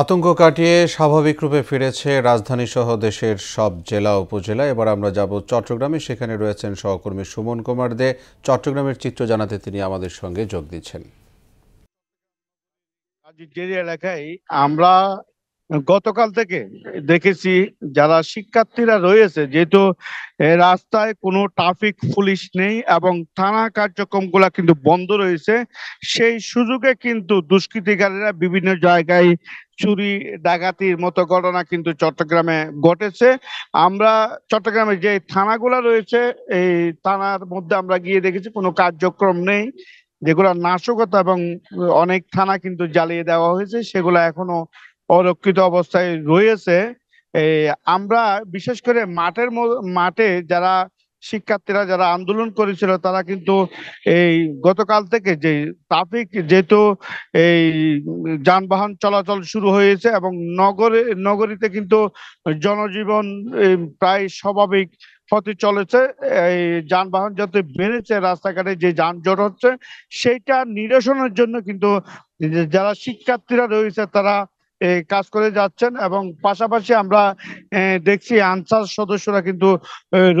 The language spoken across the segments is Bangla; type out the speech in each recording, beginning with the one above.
আতঙ্ক কাটিয়ে স্বাভাবিক রূপে ফিরেছে রাজধানী সহ দেশের সব জেলা উপজেলা এবার আমরা যাব চট্টগ্রামে সেখানে রয়েছেন সহকর্মী সুমন কুমার দে চট্টগ্রামের চিত্র জানাতে তিনি আমাদের সঙ্গে যোগ দিচ্ছেন এলাকায় আমরা গতকাল থেকে দেখেছি যারা শিক্ষার্থীরা রয়েছে যেহেতু রাস্তায় কোনো ট্রাফিক পুলিশ নেই এবং থানা কার্যক্রমগুলো কিন্তু বন্ধ রয়েছে সেই সুযোগে কিন্তু দুষ্কৃতিকারীরা বিভিন্ন জায়গায় চুরি ডাকাতির মতো ঘটনা কিন্তু চট্টগ্রামে ঘটেছে আমরা চট্টগ্রামে যে থানাগুলো রয়েছে এই থানার মধ্যে আমরা গিয়ে দেখেছি কোনো কার্যক্রম নেই যেগুলো নাশকতা এবং অনেক থানা কিন্তু জ্বালিয়ে দেওয়া হয়েছে সেগুলো এখনো অরক্ষিত অবস্থায় রয়েছে আমরা বিশেষ করে মাঠের মাঠে যারা শিক্ষার্থীরা যারা আন্দোলন করেছিল তারা কিন্তু এই গতকাল থেকে যে ট্রাফিক যেহেতু এই যানবাহন চলাচল শুরু হয়েছে এবং নগরে নগরীতে কিন্তু জনজীবন প্রায় স্বাভাবিক পথে চলেছে এই যানবাহন যত বেড়েছে রাস্তাঘাটে যে যানজট হচ্ছে সেইটা নিরসনের জন্য কিন্তু যারা শিক্ষার্থীরা রয়েছে তারা কাজ করে যাচ্ছেন এবং পাশাপাশি আমরা দেখছি আনসার সদস্যরা কিন্তু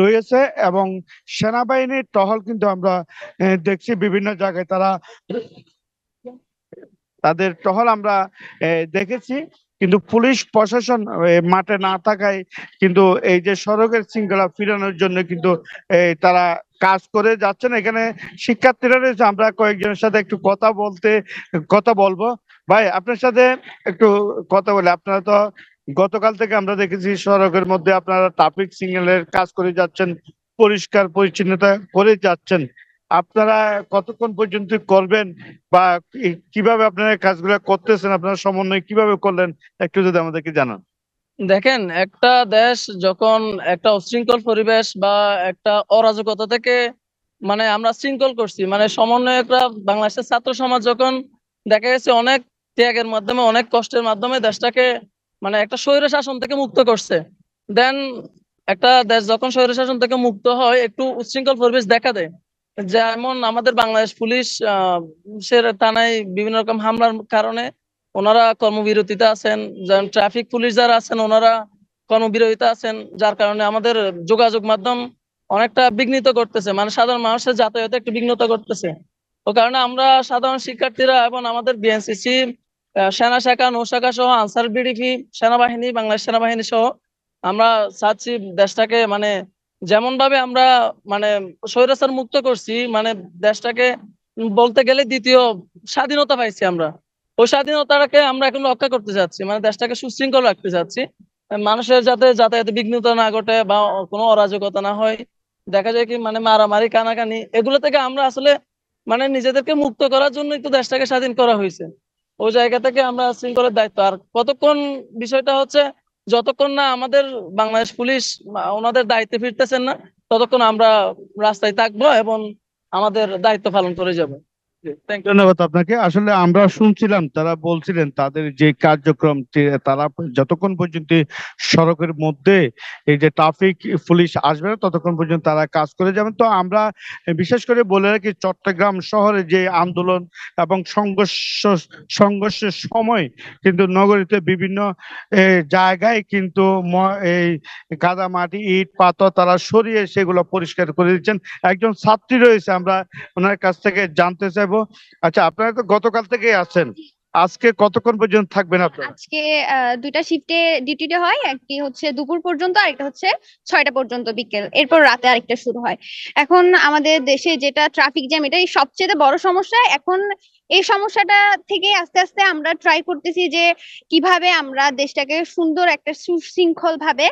রয়েছে এবং সেনাবাহিনীর টহল কিন্তু আমরা দেখছি বিভিন্ন জায়গায় তারা তাদের টহল আমরা দেখেছি কিন্তু পুলিশ প্রশাসন মাঠে না থাকায় কিন্তু এই যে সড়কের শৃঙ্খলা ফিরানোর জন্য কিন্তু তারা কাজ করে যাচ্ছেন এখানে শিক্ষার্থীরা রয়েছে আমরা কয়েকজনের সাথে একটু কথা বলতে কথা বলবো ভাই আপনার সাথে একটু কথা বলে আপনারা তো গতকাল থেকে আমরা দেখেছি সড়কের মধ্যে আপনারা ট্রাফিক সিগন্যালের কাজ করে যাচ্ছেন পরিষ্কার পরিচ্ছন্নতা করে যাচ্ছেন আপনারা কতক্ষণ পর্যন্ত করবেন বা কিভাবে আপনারা কাজগুলো করতেছেন আপনারা সমন্বয় কিভাবে করলেন একটু যদি আমাদেরকে জানান দেখেন একটা দেশ যখন একটা অশৃঙ্খল পরিবেশ বা একটা অরাজকতা থেকে মানে আমরা শৃঙ্খল করছি মানে সমন্বয়করা বাংলাদেশের ছাত্র সমাজ যখন দেখা গেছে অনেক ত্যাগের মাধ্যমে অনেক কষ্টের মাধ্যমে দেশটাকে মানে একটা স্বৈর শাসন থেকে মুক্ত করছে দেন একটা দেশ যখন স্বৈর শাসন থেকে মুক্ত হয় একটু উচ্ছৃঙ্খল পরিবেশ দেখা দেয় যেমন আমাদের বাংলাদেশ পুলিশ আহ থানায় বিভিন্ন রকম হামলার কারণে ওনারা কর্মবিরতিতে আছেন যেমন ট্রাফিক পুলিশ যারা আছেন ওনারা কর্মবিরতিতে আছেন যার কারণে আমাদের যোগাযোগ মাধ্যম অনেকটা বিঘ্নিত করতেছে মানে সাধারণ মানুষের যাতায়াতে একটু বিঘ্নিত করতেছে ও কারণে আমরা সাধারণ শিক্ষার্থীরা এবং আমাদের বিএনসিসি সেনা শাখা নৌশাখা সহ আনসার বিডিপি সেনাবাহিনী বাংলাদেশ সেনাবাহিনী সহ আমরা চাচ্ছি দেশটাকে মানে যেমন ভাবে আমরা মানে স্বৈরাচার মুক্ত করছি মানে দেশটাকে বলতে গেলে দ্বিতীয় স্বাধীনতা পাইছি আমরা ওই স্বাধীনতাটাকে আমরা এখন রক্ষা করতে চাচ্ছি মানে দেশটাকে সুশৃঙ্খল রাখতে চাচ্ছি মানুষের যাতে যাতায়াতে বিঘ্নতা না ঘটে বা কোনো অরাজকতা না হয় দেখা যায় কি মানে মারামারি কানাকানি এগুলো থেকে আমরা আসলে মানে নিজেদেরকে মুক্ত করার জন্য তো দেশটাকে স্বাধীন করা হয়েছে ওই জায়গা থেকে আমরা শৃঙ্খলের দায়িত্ব আর কতক্ষণ বিষয়টা হচ্ছে যতক্ষণ না আমাদের বাংলাদেশ পুলিশ ওনাদের দায়িত্বে ফিরতেছেন না ততক্ষণ আমরা রাস্তায় থাকবো এবং আমাদের দায়িত্ব পালন করে যাবো ধন্যবাদ আপনাকে আসলে আমরা শুনছিলাম তারা বলছিলেন তাদের যে কার্যক্রম তারা যতক্ষণ পর্যন্ত সড়কের মধ্যে এই যে ট্রাফিক পুলিশ আসবে না ততক্ষণ পর্যন্ত তারা কাজ করে যাবেন তো আমরা বিশেষ করে বলে রাখি চট্টগ্রাম শহরে যে আন্দোলন এবং সংঘর্ষ সংঘর্ষের সময় কিন্তু নগরীতে বিভিন্ন জায়গায় কিন্তু এই কাদা মাটি ইট পাথর তারা সরিয়ে সেগুলো পরিষ্কার করে দিচ্ছেন একজন ছাত্রী রয়েছে আমরা ওনার কাছ থেকে জানতে চাই যাব আচ্ছা আপনারা তো গতকাল থেকে আছেন আজকে কতক্ষণ পর্যন্ত থাকবেন আপনারা আজকে দুইটা শিফটে ডিউটিতে হয় একটি হচ্ছে দুপুর পর্যন্ত আর একটা হচ্ছে ছয়টা পর্যন্ত বিকেল এরপর রাতে আরেকটা শুরু হয় এখন আমাদের দেশে যেটা ট্রাফিক জ্যাম এটাই সবচেয়ে বড় সমস্যা এখন এই সমস্যাটা থেকে আস্তে আস্তে আমরা ট্রাই করতেছি যে কিভাবে আমরা দেশটাকে সুন্দর একটা সুশৃঙ্খল ভাবে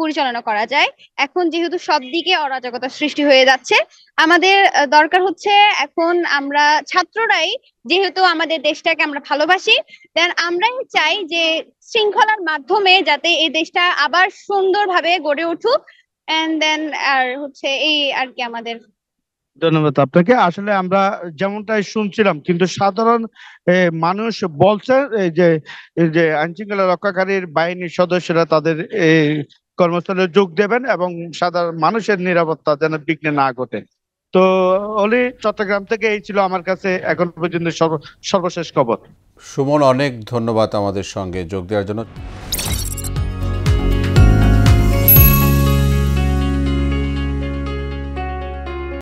পরিচালনা করা যায় এখন যেহেতু সব দিকে অরাজকতা সৃষ্টি হয়ে যাচ্ছে আমাদের দরকার হচ্ছে এখন আমরা ছাত্ররাই যেহেতু আমাদের দেশটাকে আমরা ভালোবাসি দেন আমরাই চাই যে শৃঙ্খলার মাধ্যমে যাতে এই দেশটা আবার সুন্দরভাবে গড়ে উঠুক এন্ড দেন আর হচ্ছে এই আর কি আমাদের ধন্যবাদ আপনাকে আসলে আমরা যেমনটাই শুনছিলাম কিন্তু সাধারণ মানুষ বলছে যে যে আইনশৃঙ্খলা রক্ষাকারীর বাহিনীর সদস্যরা তাদের কর্মস্থলে যোগ দেবেন এবং সাধারণ মানুষের নিরাপত্তা যেন বিঘ্নে না ঘটে তো অলি চট্টগ্রাম থেকে এই ছিল আমার কাছে এখন পর্যন্ত সর্বশেষ খবর সুমন অনেক ধন্যবাদ আমাদের সঙ্গে যোগ দেওয়ার জন্য